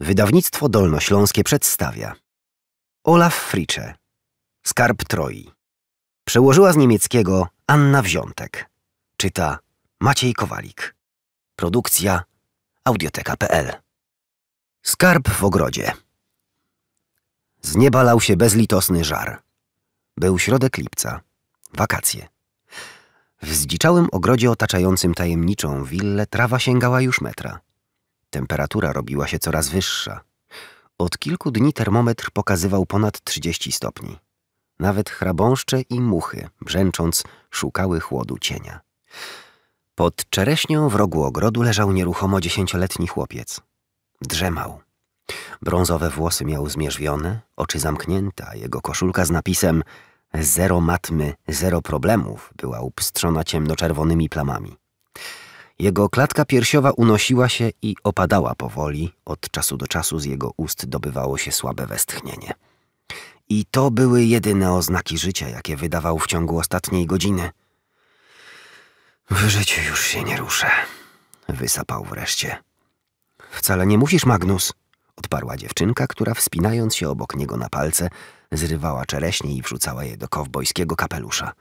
Wydawnictwo Dolnośląskie przedstawia Olaf Fricze Skarb Troi Przełożyła z niemieckiego Anna Wziątek Czyta Maciej Kowalik Produkcja audioteka.pl Skarb w ogrodzie Z nieba lał się bezlitosny żar. Był środek lipca. Wakacje. W zdziczałym ogrodzie otaczającym tajemniczą willę trawa sięgała już metra. Temperatura robiła się coraz wyższa. Od kilku dni termometr pokazywał ponad 30 stopni. Nawet chrabąszcze i muchy, brzęcząc, szukały chłodu cienia. Pod czereśnią w rogu ogrodu leżał nieruchomo dziesięcioletni chłopiec. Drzemał. Brązowe włosy miał zmierzwione, oczy zamknięte, a jego koszulka z napisem Zero matmy, zero problemów była upstrzona ciemnoczerwonymi plamami. Jego klatka piersiowa unosiła się i opadała powoli, od czasu do czasu z jego ust dobywało się słabe westchnienie. I to były jedyne oznaki życia, jakie wydawał w ciągu ostatniej godziny. W życiu już się nie ruszę, wysapał wreszcie. Wcale nie musisz, Magnus, odparła dziewczynka, która wspinając się obok niego na palce, zrywała czereśnie i wrzucała je do kowbojskiego kapelusza.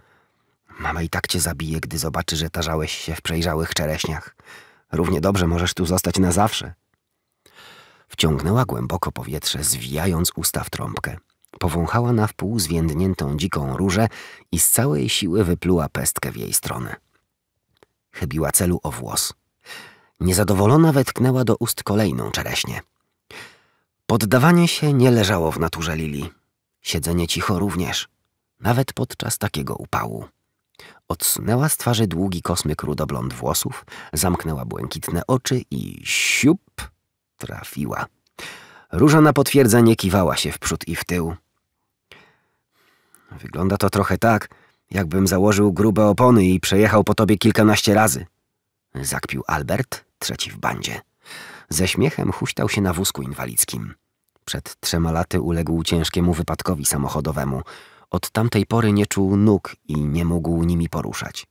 Mama i tak cię zabije, gdy zobaczy, że tarzałeś się w przejrzałych czereśniach. Równie dobrze możesz tu zostać na zawsze. Wciągnęła głęboko powietrze, zwijając usta w trąbkę. Powąchała na wpół zwiędniętą dziką różę i z całej siły wypluła pestkę w jej stronę. Chybiła celu o włos. Niezadowolona wetknęła do ust kolejną czereśnię. Poddawanie się nie leżało w naturze Lili. Siedzenie cicho również, nawet podczas takiego upału. Odsunęła z twarzy długi kosmyk rudoblond włosów, zamknęła błękitne oczy i siup trafiła. Róża na potwierdzenie kiwała się w przód i w tył. Wygląda to trochę tak, jakbym założył grube opony i przejechał po tobie kilkanaście razy. Zakpił Albert, trzeci w bandzie. Ze śmiechem huśtał się na wózku inwalidzkim. Przed trzema laty uległ ciężkiemu wypadkowi samochodowemu. Od tamtej pory nie czuł nóg i nie mógł nimi poruszać.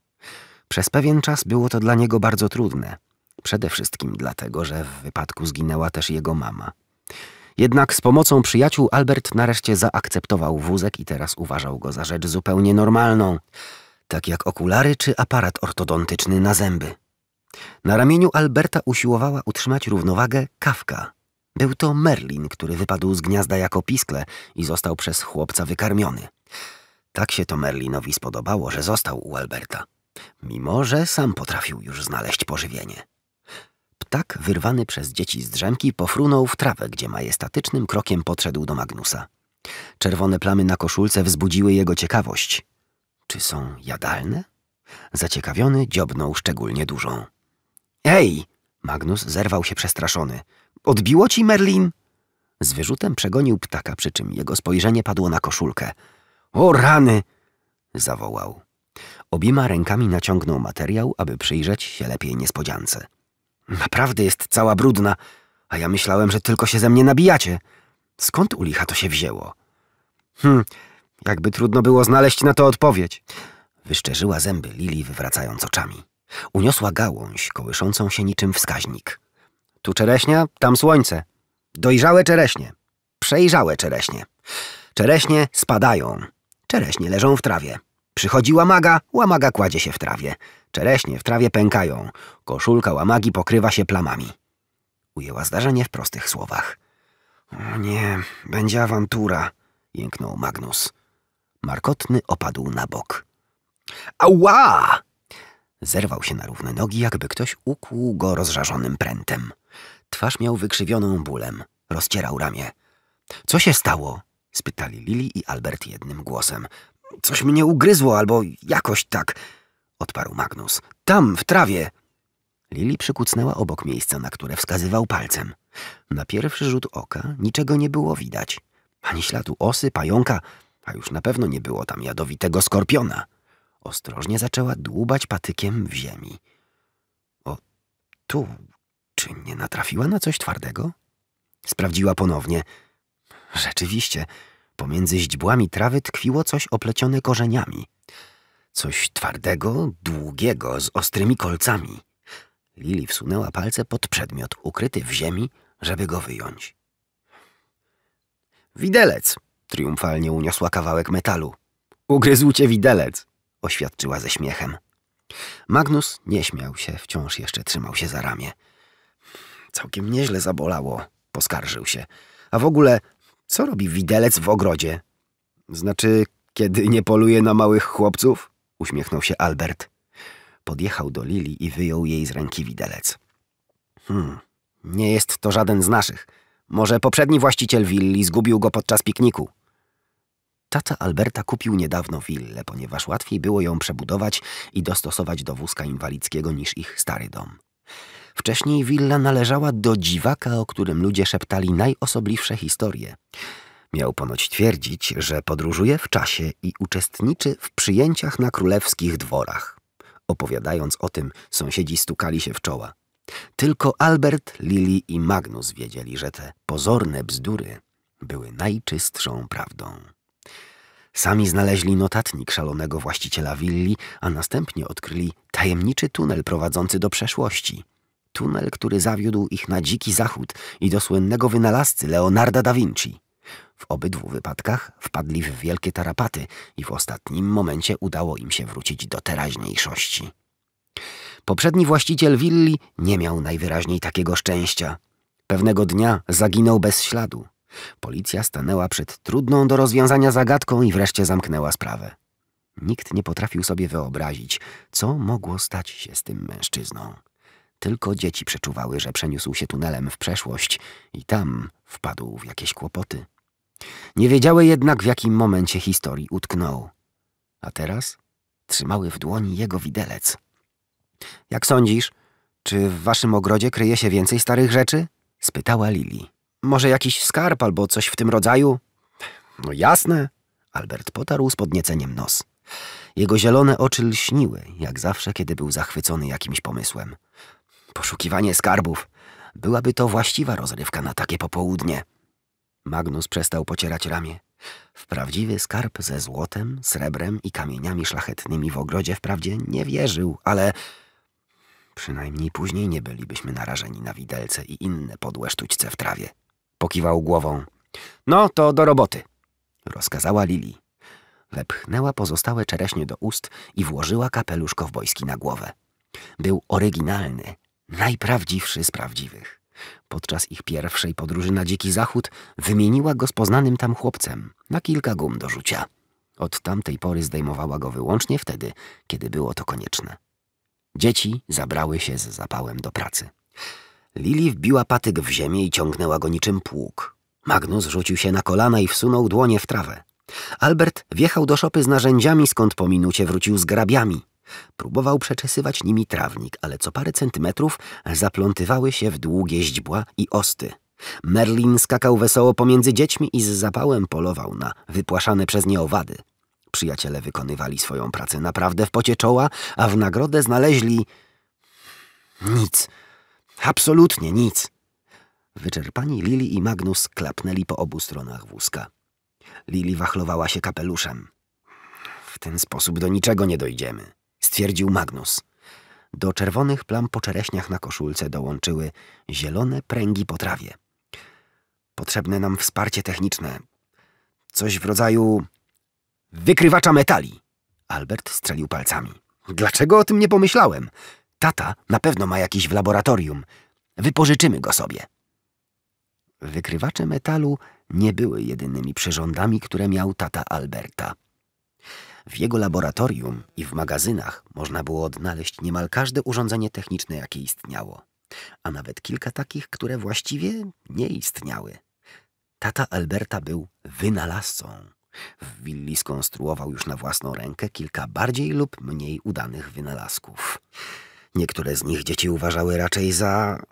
Przez pewien czas było to dla niego bardzo trudne. Przede wszystkim dlatego, że w wypadku zginęła też jego mama. Jednak z pomocą przyjaciół Albert nareszcie zaakceptował wózek i teraz uważał go za rzecz zupełnie normalną, tak jak okulary czy aparat ortodontyczny na zęby. Na ramieniu Alberta usiłowała utrzymać równowagę kawka, był to Merlin, który wypadł z gniazda jako piskle i został przez chłopca wykarmiony. Tak się to Merlinowi spodobało, że został u Alberta, mimo że sam potrafił już znaleźć pożywienie. Ptak wyrwany przez dzieci z drzemki pofrunął w trawę, gdzie majestatycznym krokiem podszedł do Magnusa. Czerwone plamy na koszulce wzbudziły jego ciekawość. Czy są jadalne? Zaciekawiony dziobnął szczególnie dużą. Ej! Magnus zerwał się przestraszony. Odbiło ci, Merlin? Z wyrzutem przegonił ptaka, przy czym jego spojrzenie padło na koszulkę. O rany! zawołał. Obiema rękami naciągnął materiał, aby przyjrzeć się lepiej niespodziance. Naprawdę jest cała brudna, a ja myślałem, że tylko się ze mnie nabijacie. Skąd u licha to się wzięło? Hm, jakby trudno było znaleźć na to odpowiedź. Wyszczerzyła zęby Lili, wywracając oczami. Uniosła gałąź, kołyszącą się niczym wskaźnik. Tu czereśnia, tam słońce. Dojrzałe czereśnie. Przejrzałe czereśnie. Czereśnie spadają. Czereśnie leżą w trawie. Przychodzi łamaga, łamaga kładzie się w trawie. Czereśnie w trawie pękają. Koszulka łamagi pokrywa się plamami. Ujęła zdarzenie w prostych słowach. O nie, będzie awantura, jęknął Magnus. Markotny opadł na bok. Ała! Zerwał się na równe nogi, jakby ktoś ukłuł go rozżarzonym prętem. Twarz miał wykrzywioną bólem. Rozcierał ramię. Co się stało? spytali Lili i Albert jednym głosem. Coś mnie ugryzło albo jakoś tak, odparł Magnus. Tam, w trawie. Lili przykucnęła obok miejsca, na które wskazywał palcem. Na pierwszy rzut oka niczego nie było widać. Ani śladu osy, pająka, a już na pewno nie było tam jadowitego skorpiona. Ostrożnie zaczęła dłubać patykiem w ziemi. O, tu, czy nie natrafiła na coś twardego? Sprawdziła ponownie. Rzeczywiście, pomiędzy źdźbłami trawy tkwiło coś oplecione korzeniami. Coś twardego, długiego, z ostrymi kolcami. Lili wsunęła palce pod przedmiot ukryty w ziemi, żeby go wyjąć. Widelec! Triumfalnie uniosła kawałek metalu. Ugryzł cię widelec! oświadczyła ze śmiechem. Magnus nie śmiał się, wciąż jeszcze trzymał się za ramię. Całkiem nieźle zabolało, poskarżył się. A w ogóle, co robi widelec w ogrodzie? Znaczy, kiedy nie poluje na małych chłopców? Uśmiechnął się Albert. Podjechał do Lili i wyjął jej z ręki widelec. Hmm, nie jest to żaden z naszych. Może poprzedni właściciel willi zgubił go podczas pikniku. Tata Alberta kupił niedawno willę, ponieważ łatwiej było ją przebudować i dostosować do wózka inwalidzkiego niż ich stary dom. Wcześniej willa należała do dziwaka, o którym ludzie szeptali najosobliwsze historie. Miał ponoć twierdzić, że podróżuje w czasie i uczestniczy w przyjęciach na królewskich dworach. Opowiadając o tym, sąsiedzi stukali się w czoła. Tylko Albert, Lili i Magnus wiedzieli, że te pozorne bzdury były najczystszą prawdą. Sami znaleźli notatnik szalonego właściciela willi, a następnie odkryli tajemniczy tunel prowadzący do przeszłości. Tunel, który zawiódł ich na dziki zachód i do słynnego wynalazcy Leonarda da Vinci. W obydwu wypadkach wpadli w wielkie tarapaty i w ostatnim momencie udało im się wrócić do teraźniejszości. Poprzedni właściciel willi nie miał najwyraźniej takiego szczęścia. Pewnego dnia zaginął bez śladu. Policja stanęła przed trudną do rozwiązania zagadką i wreszcie zamknęła sprawę. Nikt nie potrafił sobie wyobrazić, co mogło stać się z tym mężczyzną. Tylko dzieci przeczuwały, że przeniósł się tunelem w przeszłość i tam wpadł w jakieś kłopoty. Nie wiedziały jednak, w jakim momencie historii utknął. A teraz trzymały w dłoni jego widelec. Jak sądzisz, czy w waszym ogrodzie kryje się więcej starych rzeczy? spytała Lili. Może jakiś skarb albo coś w tym rodzaju? No jasne. Albert potarł z podnieceniem nos. Jego zielone oczy lśniły, jak zawsze, kiedy był zachwycony jakimś pomysłem. Poszukiwanie skarbów. Byłaby to właściwa rozrywka na takie popołudnie. Magnus przestał pocierać ramię. W prawdziwy skarb ze złotem, srebrem i kamieniami szlachetnymi w ogrodzie wprawdzie nie wierzył, ale przynajmniej później nie bylibyśmy narażeni na widelce i inne podłe sztućce w trawie. Pokiwał głową. No, to do roboty, rozkazała Lili. Wepchnęła pozostałe czereśnie do ust i włożyła kapelusz kowbojski na głowę. Był oryginalny, najprawdziwszy z prawdziwych. Podczas ich pierwszej podróży na Dziki Zachód wymieniła go z poznanym tam chłopcem na kilka gum do rzucia. Od tamtej pory zdejmowała go wyłącznie wtedy, kiedy było to konieczne. Dzieci zabrały się z zapałem do pracy. Lili wbiła patyk w ziemię i ciągnęła go niczym pług. Magnus rzucił się na kolana i wsunął dłonie w trawę. Albert wjechał do szopy z narzędziami, skąd po minucie wrócił z grabiami. Próbował przeczesywać nimi trawnik, ale co parę centymetrów zaplątywały się w długie źdźbła i osty. Merlin skakał wesoło pomiędzy dziećmi i z zapałem polował na wypłaszane przez nie owady. Przyjaciele wykonywali swoją pracę naprawdę w pocie czoła, a w nagrodę znaleźli... nic... Absolutnie nic. Wyczerpani Lili i Magnus klapnęli po obu stronach wózka. Lili wachlowała się kapeluszem. W ten sposób do niczego nie dojdziemy, stwierdził Magnus. Do czerwonych plam po czereśniach na koszulce dołączyły zielone pręgi po trawie. Potrzebne nam wsparcie techniczne. Coś w rodzaju wykrywacza metali. Albert strzelił palcami. Dlaczego o tym nie pomyślałem? Tata na pewno ma jakiś w laboratorium. Wypożyczymy go sobie. Wykrywacze metalu nie były jedynymi przyrządami, które miał tata Alberta. W jego laboratorium i w magazynach można było odnaleźć niemal każde urządzenie techniczne, jakie istniało, a nawet kilka takich, które właściwie nie istniały. Tata Alberta był wynalazcą. W willi skonstruował już na własną rękę kilka bardziej lub mniej udanych wynalazków. Niektóre z nich dzieci uważały raczej za,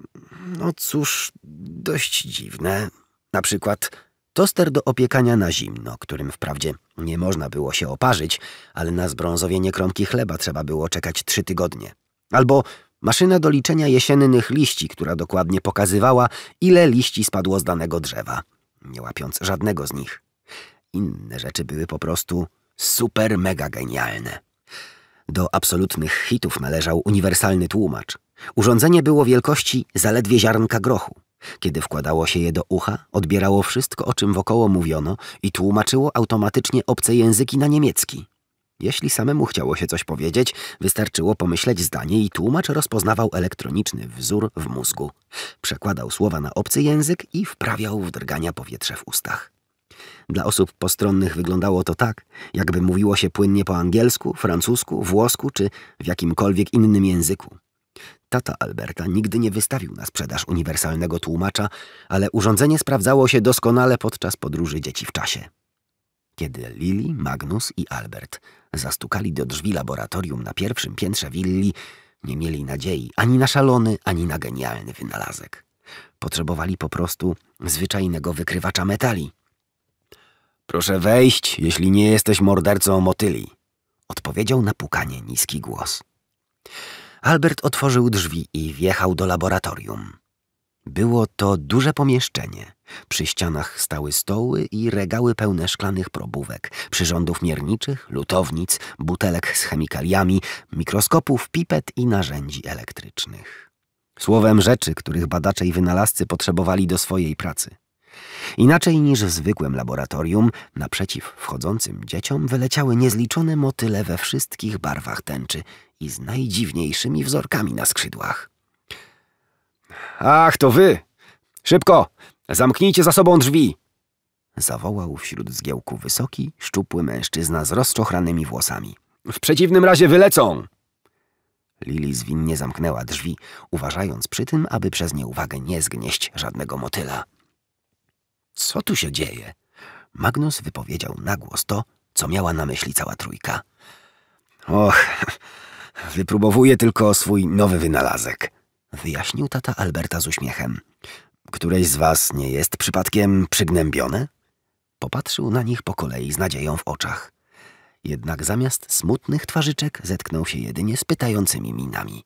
no cóż, dość dziwne. Na przykład toster do opiekania na zimno, którym wprawdzie nie można było się oparzyć, ale na zbrązowienie kromki chleba trzeba było czekać trzy tygodnie. Albo maszyna do liczenia jesiennych liści, która dokładnie pokazywała, ile liści spadło z danego drzewa, nie łapiąc żadnego z nich. Inne rzeczy były po prostu super mega genialne. Do absolutnych hitów należał uniwersalny tłumacz. Urządzenie było wielkości zaledwie ziarnka grochu. Kiedy wkładało się je do ucha, odbierało wszystko, o czym wokoło mówiono i tłumaczyło automatycznie obce języki na niemiecki. Jeśli samemu chciało się coś powiedzieć, wystarczyło pomyśleć zdanie i tłumacz rozpoznawał elektroniczny wzór w mózgu. Przekładał słowa na obcy język i wprawiał w drgania powietrze w ustach. Dla osób postronnych wyglądało to tak, jakby mówiło się płynnie po angielsku, francusku, włosku czy w jakimkolwiek innym języku. Tata Alberta nigdy nie wystawił na sprzedaż uniwersalnego tłumacza, ale urządzenie sprawdzało się doskonale podczas podróży dzieci w czasie. Kiedy Lili, Magnus i Albert zastukali do drzwi laboratorium na pierwszym piętrze willi, nie mieli nadziei ani na szalony, ani na genialny wynalazek. Potrzebowali po prostu zwyczajnego wykrywacza metali. Proszę wejść, jeśli nie jesteś mordercą motyli, odpowiedział na pukanie niski głos. Albert otworzył drzwi i wjechał do laboratorium. Było to duże pomieszczenie. Przy ścianach stały stoły i regały pełne szklanych probówek, przyrządów mierniczych, lutownic, butelek z chemikaliami, mikroskopów, pipet i narzędzi elektrycznych. Słowem rzeczy, których badacze i wynalazcy potrzebowali do swojej pracy. Inaczej niż w zwykłym laboratorium, naprzeciw wchodzącym dzieciom wyleciały niezliczone motyle we wszystkich barwach tęczy i z najdziwniejszymi wzorkami na skrzydłach. Ach, to wy! Szybko! Zamknijcie za sobą drzwi! Zawołał wśród zgiełku wysoki, szczupły mężczyzna z rozczochranymi włosami. W przeciwnym razie wylecą! Lili zwinnie zamknęła drzwi, uważając przy tym, aby przez nieuwagę nie zgnieść żadnego motyla. Co tu się dzieje? Magnus wypowiedział głos to, co miała na myśli cała trójka. Och, wypróbowuję tylko swój nowy wynalazek, wyjaśnił tata Alberta z uśmiechem. Któreś z was nie jest przypadkiem przygnębione? Popatrzył na nich po kolei z nadzieją w oczach. Jednak zamiast smutnych twarzyczek zetknął się jedynie z pytającymi minami.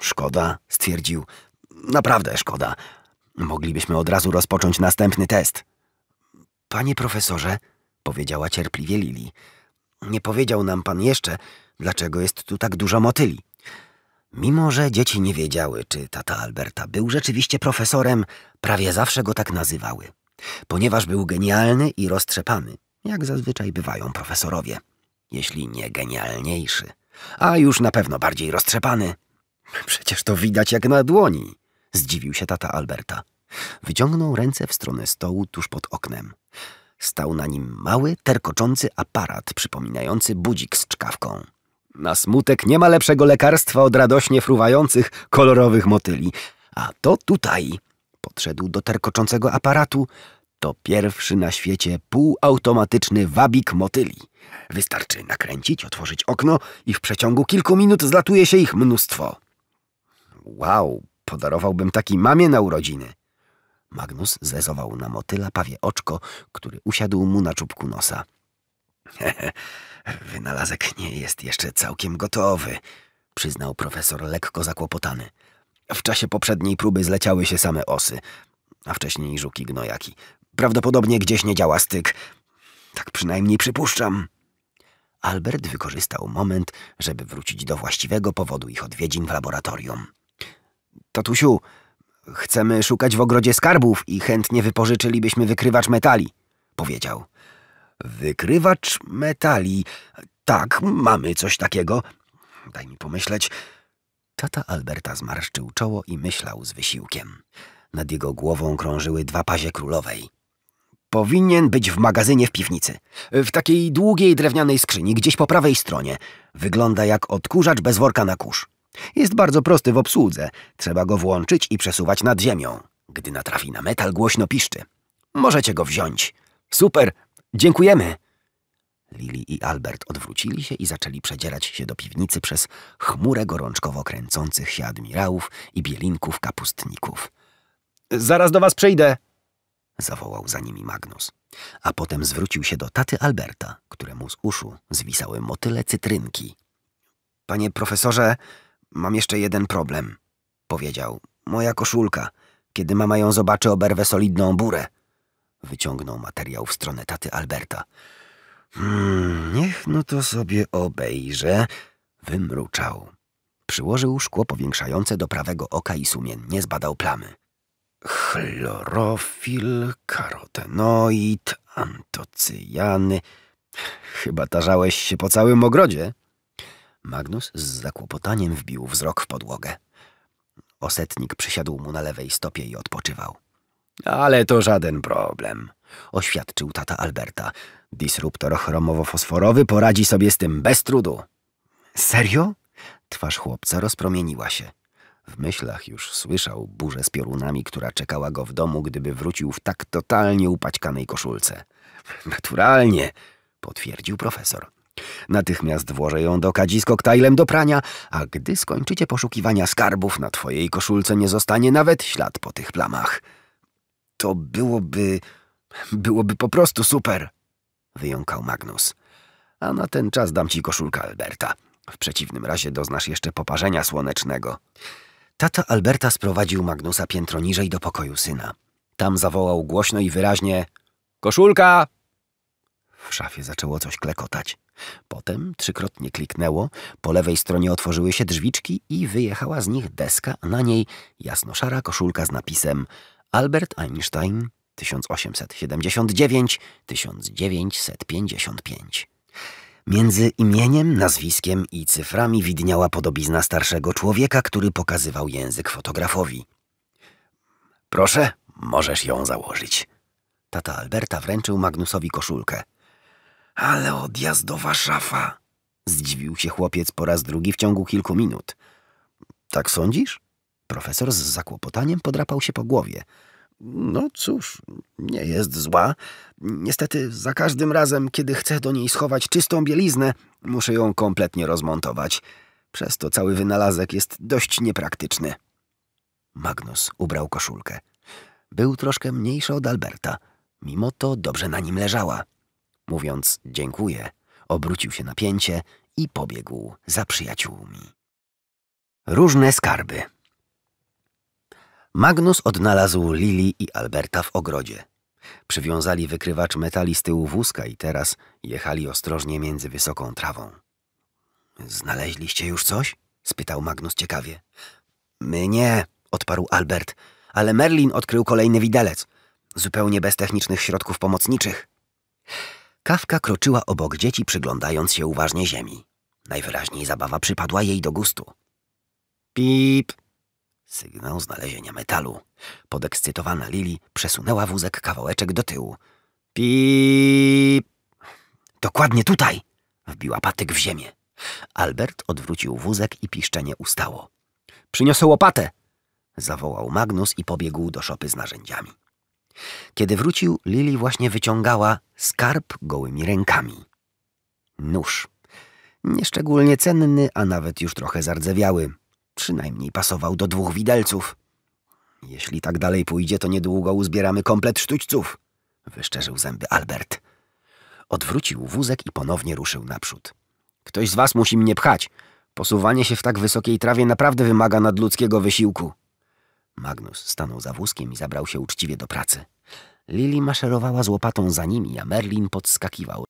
Szkoda, stwierdził. Naprawdę szkoda. Moglibyśmy od razu rozpocząć następny test. Panie profesorze, powiedziała cierpliwie Lili, nie powiedział nam pan jeszcze, dlaczego jest tu tak dużo motyli. Mimo, że dzieci nie wiedziały, czy tata Alberta był rzeczywiście profesorem, prawie zawsze go tak nazywały, ponieważ był genialny i roztrzepany, jak zazwyczaj bywają profesorowie, jeśli nie genialniejszy, a już na pewno bardziej roztrzepany. Przecież to widać jak na dłoni. Zdziwił się tata Alberta. Wyciągnął ręce w stronę stołu tuż pod oknem. Stał na nim mały, terkoczący aparat przypominający budzik z czkawką. Na smutek nie ma lepszego lekarstwa od radośnie fruwających, kolorowych motyli. A to tutaj, podszedł do terkoczącego aparatu, to pierwszy na świecie półautomatyczny wabik motyli. Wystarczy nakręcić, otworzyć okno i w przeciągu kilku minut zlatuje się ich mnóstwo. Wow, Podarowałbym taki mamie na urodziny. Magnus zezował na motyla pawie oczko, który usiadł mu na czubku nosa. Wynalazek nie jest jeszcze całkiem gotowy, przyznał profesor lekko zakłopotany. W czasie poprzedniej próby zleciały się same osy, a wcześniej żuki gnojaki. Prawdopodobnie gdzieś nie działa styk. Tak przynajmniej przypuszczam. Albert wykorzystał moment, żeby wrócić do właściwego powodu ich odwiedzin w laboratorium. Tatusiu, chcemy szukać w ogrodzie skarbów i chętnie wypożyczylibyśmy wykrywacz metali, powiedział. Wykrywacz metali. Tak, mamy coś takiego. Daj mi pomyśleć. Tata Alberta zmarszczył czoło i myślał z wysiłkiem. Nad jego głową krążyły dwa pazie królowej. Powinien być w magazynie w piwnicy. W takiej długiej drewnianej skrzyni, gdzieś po prawej stronie. Wygląda jak odkurzacz bez worka na kurz. Jest bardzo prosty w obsłudze. Trzeba go włączyć i przesuwać nad ziemią. Gdy natrafi na metal, głośno piszczy. Możecie go wziąć. Super! Dziękujemy! Lili i Albert odwrócili się i zaczęli przedzierać się do piwnicy przez chmurę gorączkowo kręcących się admirałów i bielinków kapustników. Zaraz do was przyjdę! zawołał za nimi Magnus. A potem zwrócił się do taty Alberta, któremu z uszu zwisały motyle cytrynki. Panie profesorze, Mam jeszcze jeden problem, powiedział. Moja koszulka. Kiedy mama ją zobaczy, oberwę solidną burę. Wyciągnął materiał w stronę taty Alberta. Hmm, niech no to sobie obejrzę. Wymruczał. Przyłożył szkło powiększające do prawego oka i sumiennie zbadał plamy. Chlorofil, karotenoid, antocyjany. Chyba tarzałeś się po całym ogrodzie. Magnus z zakłopotaniem wbił wzrok w podłogę. Osetnik przysiadł mu na lewej stopie i odpoczywał. Ale to żaden problem, oświadczył tata Alberta. Disruptor chromowo-fosforowy poradzi sobie z tym bez trudu. Serio? Twarz chłopca rozpromieniła się. W myślach już słyszał burzę z piorunami, która czekała go w domu, gdyby wrócił w tak totalnie upaćkanej koszulce. Naturalnie, potwierdził profesor. Natychmiast włożę ją do kadzi z koktajlem do prania, a gdy skończycie poszukiwania skarbów, na twojej koszulce nie zostanie nawet ślad po tych plamach. To byłoby... byłoby po prostu super, wyjąkał Magnus. A na ten czas dam ci koszulkę Alberta. W przeciwnym razie doznasz jeszcze poparzenia słonecznego. Tata Alberta sprowadził Magnusa piętro niżej do pokoju syna. Tam zawołał głośno i wyraźnie – Koszulka! W szafie zaczęło coś klekotać. Potem trzykrotnie kliknęło, po lewej stronie otworzyły się drzwiczki i wyjechała z nich deska, a na niej jasno-szara koszulka z napisem Albert Einstein 1879-1955. Między imieniem, nazwiskiem i cyframi widniała podobizna starszego człowieka, który pokazywał język fotografowi. Proszę, możesz ją założyć. Tata Alberta wręczył Magnusowi koszulkę. Ale odjazdowa szafa! Zdziwił się chłopiec po raz drugi w ciągu kilku minut. Tak sądzisz? Profesor z zakłopotaniem podrapał się po głowie. No cóż, nie jest zła. Niestety za każdym razem, kiedy chcę do niej schować czystą bieliznę, muszę ją kompletnie rozmontować. Przez to cały wynalazek jest dość niepraktyczny. Magnus ubrał koszulkę. Był troszkę mniejszy od Alberta. Mimo to dobrze na nim leżała. Mówiąc dziękuję, obrócił się na pięcie i pobiegł za przyjaciółmi. Różne skarby Magnus odnalazł Lili i Alberta w ogrodzie. Przywiązali wykrywacz metali z tyłu wózka i teraz jechali ostrożnie między wysoką trawą. Znaleźliście już coś? spytał Magnus ciekawie. My nie, odparł Albert, ale Merlin odkrył kolejny widelec, zupełnie bez technicznych środków pomocniczych. Kawka kroczyła obok dzieci, przyglądając się uważnie ziemi. Najwyraźniej zabawa przypadła jej do gustu. Pip! Sygnał znalezienia metalu. Podekscytowana Lili przesunęła wózek kawałeczek do tyłu. Pip! Dokładnie tutaj! Wbiła patyk w ziemię. Albert odwrócił wózek i piszczenie ustało. Przyniosę łopatę! Zawołał Magnus i pobiegł do szopy z narzędziami. Kiedy wrócił, Lili właśnie wyciągała skarb gołymi rękami. Nóż. Nieszczególnie cenny, a nawet już trochę zardzewiały. Przynajmniej pasował do dwóch widelców. Jeśli tak dalej pójdzie, to niedługo uzbieramy komplet sztućców, wyszczerzył zęby Albert. Odwrócił wózek i ponownie ruszył naprzód. Ktoś z was musi mnie pchać. Posuwanie się w tak wysokiej trawie naprawdę wymaga nadludzkiego wysiłku. Magnus stanął za wózkiem i zabrał się uczciwie do pracy. Lili maszerowała z łopatą za nimi, a Merlin podskakiwał,